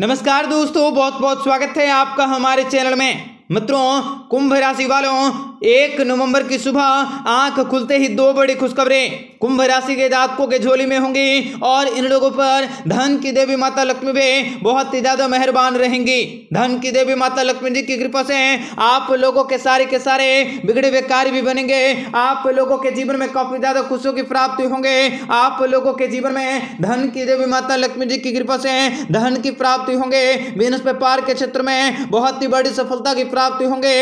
नमस्कार दोस्तों बहुत बहुत स्वागत है आपका हमारे चैनल में मित्रों कुंभ राशि वालों एक नवंबर की सुबह आंख खुलते ही दो बड़ी खुशखबरें कुंभ राशि के जातकों के झोली में होंगी और इन लोगों पर धन की देवी माता लक्ष्मी भी बहुत ही ज्यादा मेहरबान रहेंगी धन की देवी माता लक्ष्मी जी की कृपा से आप लोगों के सारे के सारे बिगड़े हुए कार्य भी बनेंगे आप लोगों के जीवन में काफी ज्यादा खुशियों की प्राप्ति होंगे आप लोगों के जीवन में धन की देवी माता लक्ष्मी जी की कृपा से धन की प्राप्ति होंगे बिजनेस व्यापार के क्षेत्र में बहुत ही बड़ी सफलता की प्राप्ति होंगे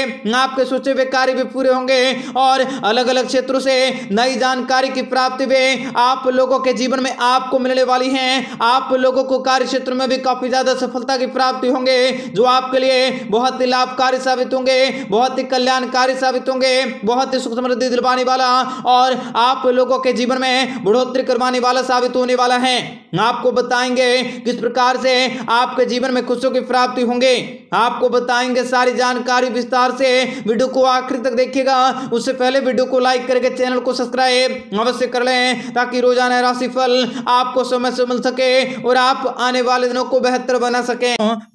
आपके सोचे हुए कार्य भी पूरे होंगे और अलग अलग क्षेत्रों से नई जानकारी की प्राप्ति भी आप लोगों के जीवन में आपको मिलने वाली है आप लोगों को कार्य क्षेत्र में भी काफी ज्यादा सफलता की प्राप्ति होंगे जो आपके लिए बहुत ही लाभकारी साबित होंगे बहुत ही कल्याणकारी साबित होंगे बहुत ही सुख समृद्धि दिलवाने वाला और आप लोगों के जीवन में बढ़ोतरी करवाने वाला साबित होने वाला है आपको बताएंगे किस प्रकार से आपके जीवन में खुशियों की प्राप्ति होंगे आपको बताएंगे सारी जानकारी विस्तार से वीडियो को आखिर तक देखिएगा उससे पहले वीडियो को लाइक करके चैनल को सब्सक्राइब अवश्य कर लें ताकि रोजाना राशिफल आपको समय से मिल सके और आप आने वाले दिनों को बेहतर बना सके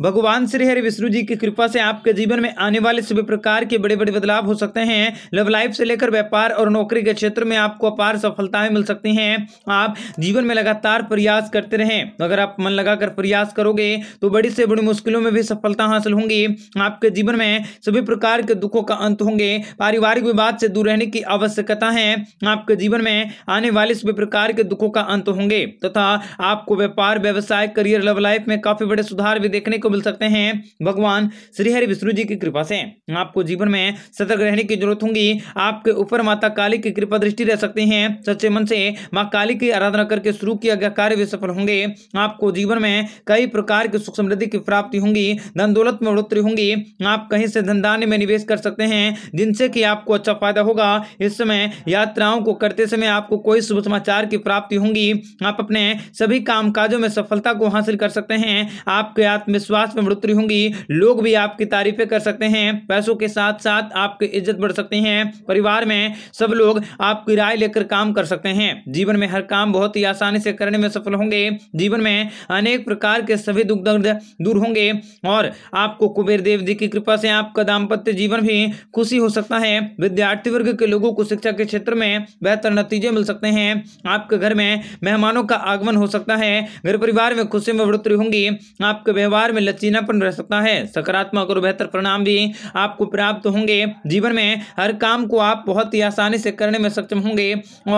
भगवान श्री हरि विष्णु जी की कृपा से आपके जीवन में आने वाले सभी प्रकार के बड़े बड़े बदलाव हो सकते हैं लव लाइफ से लेकर व्यापार और नौकरी के क्षेत्र में आपको अपार सफलताएं मिल सकती हैं आप जीवन में लगातार प्रयास प्रयास करते रहें अगर आप मन लगाकर प्रयास करोगे तो बड़ी से बड़ी मुश्किलों में भी सफलता हासिल होंगी आपके जीवन में सभी प्रकार के दुखों का अंत होंगे पारिवारिक विवाद से दूर रहने की आवश्यकता है आपके जीवन में आने वाले सभी प्रकार के दुखों का अंत होंगे तथा आपको व्यापार व्यवसाय करियर लव लाइफ में काफी बड़े सुधार भी देखने को मिल सकते हैं भगवान श्रीहरि विष्णु जी की कृपा से आपको जीवन में सतर्क रहने की जरूरत होगी आपके ऊपर माता काली की कृपा दृष्टि रह सकती है सच्चे मन से माँ काली की आराधना करके शुरू किया गया कार्य सफल होंगे आपको जीवन में कई प्रकार की सुख समृद्धि की प्राप्ति होंगी धन दौलत में बढ़ोतरी होंगी आप कहीं से धनदान में निवेश कर सकते हैं जिनसे कि आपको अच्छा फायदा होगा इस समय यात्राओं को करते समय आपको कोई शुभ समाचार की प्राप्ति होंगी आप अपने सभी कामकाजों में सफलता को हासिल कर सकते हैं आपके आत्मविश्वास में बढ़ोतरी होंगी लोग भी आपकी तारीफें कर सकते हैं पैसों के साथ साथ आपकी इज्जत बढ़ सकते हैं परिवार में सब लोग आपकी राय लेकर काम कर सकते हैं जीवन में हर काम बहुत ही आसानी से करने में सफल होंगे जीवन में अनेक प्रकार के सभी दुख दर्द दूर होंगे और आपको कुबेर देव जी की कृपा से आपका दाम्पत्य जीवन भी खुशी हो सकता है विद्यार्थी वर्ग के लोगों को शिक्षा के क्षेत्र में बेहतर नतीजे मिल सकते हैं आपके घर में मेहमानों का आगमन हो सकता है घर परिवार में खुशी में बढ़ोतरी होंगी आपके व्यवहार में लचीनापन रह सकता है सकारात्मक और बेहतर परिणाम भी आपको प्राप्त होंगे जीवन में हर काम को आप बहुत ही आसानी से करने में सक्षम होंगे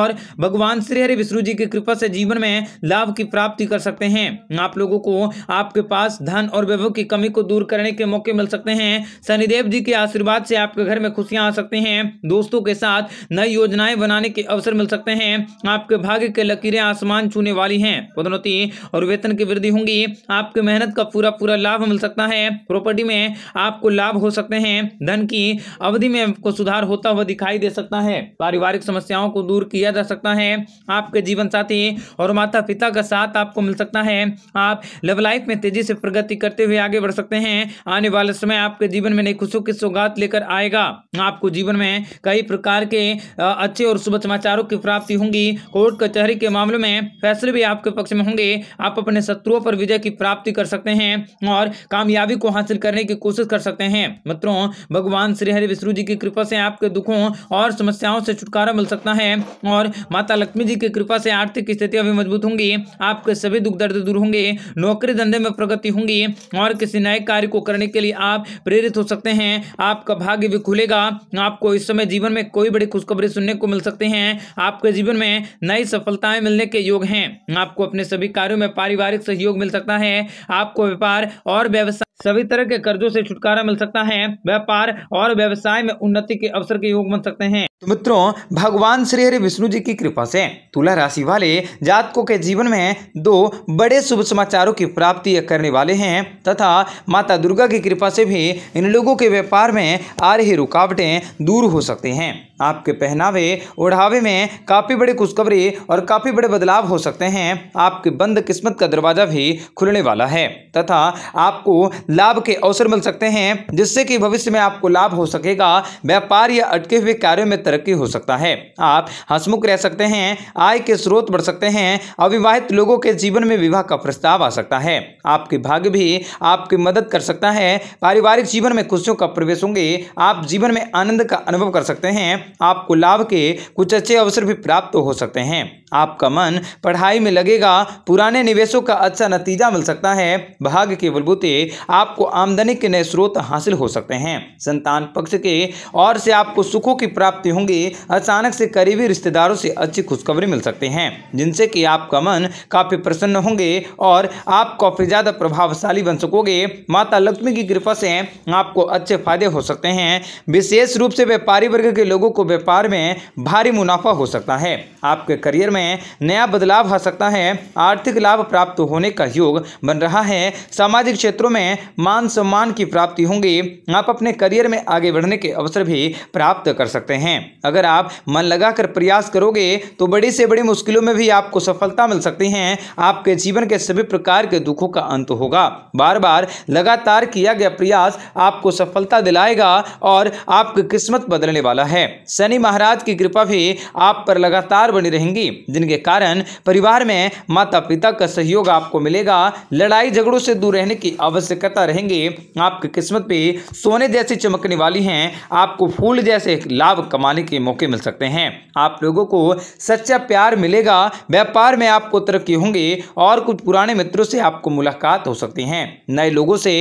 और भगवान श्री हरि विष्णु जी की कृपा से जीवन में लाभ की प्राप्ति कर सकते हैं आप लोगों को आपके पास धन और वैभव की कमी को दूर करने के मौके मिल सकते हैं शनिदेव जी के आशीर्वाद से आपके घर में खुशियां आ सकते हैं दोस्तों के साथ नई योजनाएं बनाने के अवसर मिल सकते हैं आपके भाग्य के लकीरें आसमान छूने वाली हैं पदोन्नति और वेतन की वृद्धि होंगी आपके मेहनत का पूरा पूरा लाभ मिल सकता है प्रॉपर्टी में आपको लाभ हो सकते हैं धन की अवधि में आपको सुधार होता हुआ दिखाई दे सकता है पारिवारिक समस्याओं को दूर किया जा सकता है आपके जीवन साथी और माता पिता का का साथ आपको मिल सकता है आप लव लाइफ में तेजी से प्रगति करते हुए आगे बढ़ सकते हैं आने वाले समय आपके जीवन में नई खुशियों की सौगात लेकर आएगा आपको जीवन में कई प्रकार के अच्छे और शुभ समाचारों की प्राप्ति होंगी कोर्ट कचहरी के मामले में फैसले भी आपके पक्ष में होंगे आप अपने शत्रुओं पर विजय की प्राप्ति कर सकते हैं और कामयाबी को हासिल करने की कोशिश कर सकते हैं मित्रों भगवान श्रीहरि विष्णु जी की कृपा से आपके दुखों और समस्याओं से छुटकारा मिल सकता है और माता लक्ष्मी जी की कृपा से आर्थिक स्थितियां भी मजबूत होंगी आपके सभी दुख दर्द दूर होंगे नौकरी धंधे में प्रगति होंगी और किसी नए कार्य को करने के लिए आप प्रेरित हो सकते हैं आपका भाग्य भी खुलेगा आपको इस समय जीवन में कोई बड़ी खुशखबरी सुनने को मिल सकते हैं आपके जीवन में नई सफलताएं मिलने के योग हैं आपको अपने सभी कार्यों में पारिवारिक सहयोग मिल सकता है आपको व्यापार और व्यवसाय सभी तरह के कर्जों से छुटकारा मिल सकता है व्यापार और व्यवसाय में उन्नति के अवसर के योग बन सकते हैं तो मित्रों भगवान श्री हरि विष्णु जी की कृपा से तुला राशि वाले जातकों के जीवन में दो बड़े शुभ समाचारों की प्राप्ति करने वाले हैं तथा माता दुर्गा की कृपा से भी इन लोगों के व्यापार में आ रही रुकावटें दूर हो सकती हैं आपके पहनावे ओढ़ावे में काफ़ी बड़ी खुशखबरी और काफ़ी बड़े बदलाव हो सकते हैं आपकी बंद किस्मत का दरवाज़ा भी खुलने वाला है तथा आपको लाभ के अवसर मिल सकते हैं जिससे कि भविष्य में आपको लाभ हो सकेगा व्यापार या अटके हुए कार्यों में तरक्की हो सकता है आप हंसमुख रह सकते हैं आय के स्रोत बढ़ सकते हैं अविवाहित लोगों के जीवन में विवाह का प्रस्ताव आ सकता है आपके भाग्य भी आपकी मदद कर सकता है पारिवारिक जीवन में खुशियों का प्रवेश होंगे आप जीवन में आनंद का अनुभव कर सकते हैं आपको लाभ के कुछ अच्छे अवसर भी प्राप्त हो सकते हैं आपका मन पढ़ाई में लगेगा पुराने निवेशों का अच्छा नतीजा मिल सकता है भाग्य के बलबूते आपको आमदनी के नए स्रोत हासिल हो सकते हैं संतान पक्ष के और से आपको सुखों की प्राप्ति होंगी अचानक से करीबी रिश्तेदारों से अच्छी खुशखबरी मिल सकती हैं जिनसे कि आपका मन काफ़ी प्रसन्न होंगे और आप काफ़ी ज़्यादा प्रभावशाली बन सकोगे माता लक्ष्मी की कृपा से आपको अच्छे फायदे हो सकते हैं विशेष रूप से व्यापारी वर्ग के लोगों को व्यापार में भारी मुनाफा हो सकता है आपके करियर में नया बदलाव आ सकता है आर्थिक लाभ प्राप्त होने का योग बन रहा है सामाजिक क्षेत्रों में मान सम्मान की प्राप्ति होंगी आप अपने करियर में आगे बढ़ने के अवसर भी प्राप्त कर सकते हैं अगर आप मन लगाकर प्रयास करोगे तो बड़ी से बड़ी मुश्किलों में भी आपको सफलता मिल सकती है आपके जीवन के सभी प्रकार के दुखों का अंत होगा बार बार लगातार किया गया प्रयास आपको सफलता दिलाएगा और आपकी किस्मत बदलने वाला है शनि महाराज की कृपा भी आप पर लगातार बनी रहेंगी जिनके कारण परिवार में माता पिता का सहयोग आपको मिलेगा लड़ाई झगड़ों से दूर रहने की आवश्यकता रहेंगी आपकी किस्मत भी सोने जैसी चमकने वाली है आपको फूल जैसे लाभ कमाने के मौके मिल सकते हैं आप लोगों को सच्चा प्यार मिलेगा व्यापार में आपको तरक्की होंगी और कुछ पुराने मित्रों से आपको मुलाकात हो सकती है नए लोगों से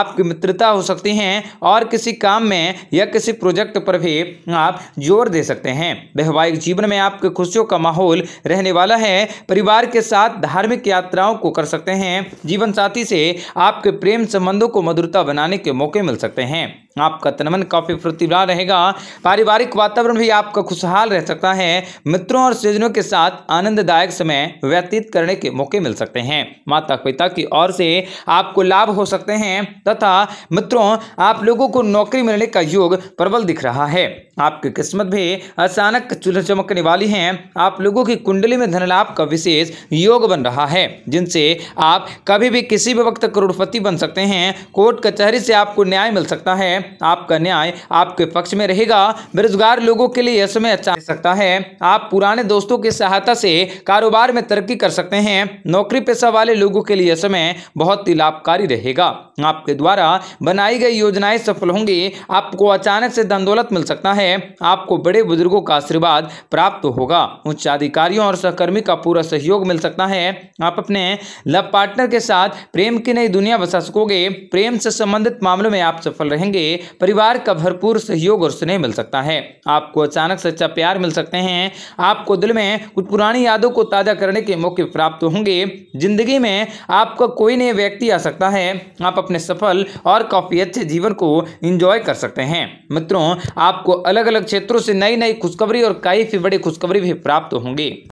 आपकी मित्रता हो सकती है और किसी काम में या किसी प्रोजेक्ट पर भी आप जोर दे सकते हैं वैवाहिक जीवन में आपके खुशियों का माहौल रहने वाला है परिवार के साथ धार्मिक यात्राओं को कर सकते हैं जीवन साथी से आपके प्रेम संबंधों को मधुरता बनाने के मौके मिल सकते हैं आपका तनमन काफ़ी फुर्तीला रहेगा पारिवारिक वातावरण भी आपका खुशहाल रह सकता है मित्रों और स्वजनों के साथ आनंददायक समय व्यतीत करने के मौके मिल सकते हैं माता पिता की ओर से आपको लाभ हो सकते हैं तथा मित्रों आप लोगों को नौकरी मिलने का योग प्रबल दिख रहा है आपकी किस्मत भी अचानक चुल चमकने वाली है आप लोगों की कुंडली में धन लाभ का विशेष योग बन रहा है जिनसे आप कभी भी किसी भी वक्त करोड़पति बन सकते हैं कोर्ट कचहरी से आपको न्याय मिल सकता है आपका न्याय आपके पक्ष में रहेगा बेरोजगार लोगों के लिए यह समय अच्छा सकता है आप पुराने दोस्तों की सहायता से कारोबार में तरक्की कर सकते हैं नौकरी पेशा वाले लोगों के लिए यह समय बहुत ही लाभकारी रहेगा आपके द्वारा बनाई गई योजनाएं सफल होंगी आपको अचानक से धन दौलत मिल सकता है आपको बड़े बुजुर्गों का आशीर्वाद प्राप्त होगा उच्च अधिकारियों और सहकर्मी का पूरा सहयोग मिल सकता है आप अपने लव पार्टनर के साथ प्रेम की नई दुनिया बसा सकोगे प्रेम से संबंधित मामलों में आप सफल रहेंगे परिवार का भरपूर सहयोग और स्नेह मिल सकता है आपको अचानक सच्चा प्यार मिल सकते हैं आपको दिल में कुछ पुरानी यादों को ताज़ा करने के मौके प्राप्त होंगे जिंदगी में आपका कोई नया व्यक्ति आ सकता है आप अपने सफल और काफ़ी अच्छे जीवन को इंजॉय कर सकते हैं मित्रों आपको अलग अलग क्षेत्रों से नई नई खुशखबरी और काफ़ी बड़ी खुशखबरी भी प्राप्त होंगे